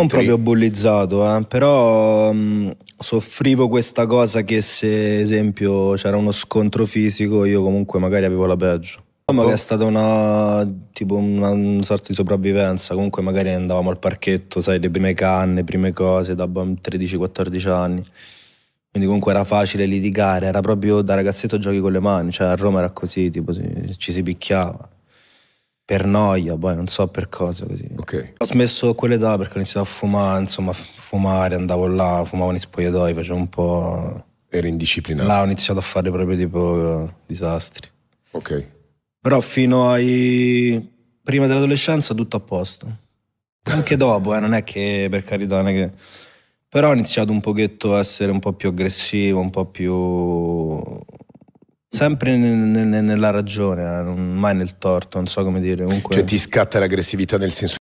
non proprio bullizzato, eh, però mh, mm, soffrivo questa cosa che se esempio c'era uno scontro fisico io comunque magari avevo la peggio. Ma diciamo che è oh. stata una, tipo una sorta di sopravvivenza, comunque magari andavamo al parchetto, sai, le prime canne, prime cose da 13-14 anni. Quindi comunque era facile litigare, era proprio da ragazzetto giochi con le mani, cioè a Roma era così, tipo ci si picchiava per noia, poi boh, non so per cosa così. Okay. Ho smesso quelle da perché ho iniziato a fumare, insomma, fumare, andavo là, fumavo nei spogliatoi, facevo un po'... Era indisciplinato. Là ho iniziato a fare proprio tipo eh, disastri. Ok. Però fino ai... prima dell'adolescenza tutto a posto. Anche dopo, eh, non è che per carità, non è che... Però ho iniziato un pochetto a essere un po' più aggressivo, un po' più sempre nella ragione, eh, mai nel torto, non so come dire. Comunque... Cioè ti scatta l'aggressività nel senso